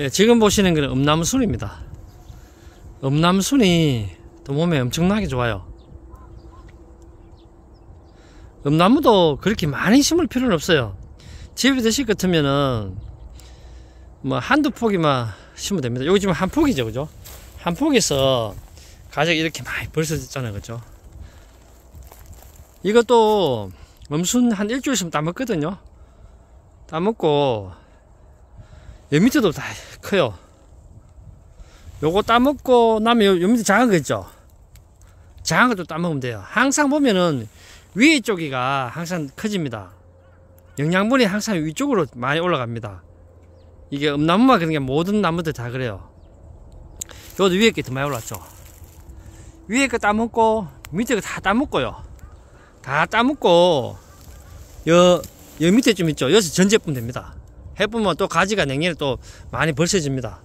예, 지금 보시는 건 음남순입니다. 음남순이 또 몸에 엄청나게 좋아요. 음나무도 그렇게 많이 심을 필요는 없어요. 집에 드실 것 같으면은 뭐 한두 포기만 심으면 됩니다. 여기 지금 한 포기죠, 그죠? 한 포기에서 가격이 이렇게 많이 벌써됐잖아요 그죠? 이것도 음순한 일주일 있으면 따먹거든요. 따먹고 요 예, 밑에도 다 커요 요거 따먹고 나면 요, 요 밑에 작은 거 있죠 작은 것도 따먹으면 돼요 항상 보면은 위에 쪽이가 항상 커집니다 영양분이 항상 위쪽으로 많이 올라갑니다 이게 음나무만 그런 게 모든 나무들 다 그래요 요것도 위에 게 더 많이 올랐죠 위에 거 따먹고 밑에 거 다 따먹고요 다 따먹고 여, 여 밑에 좀 있죠 여기서 전제품 됩니다 해보면 또 가지가 냉이를또 많이 벌써집니다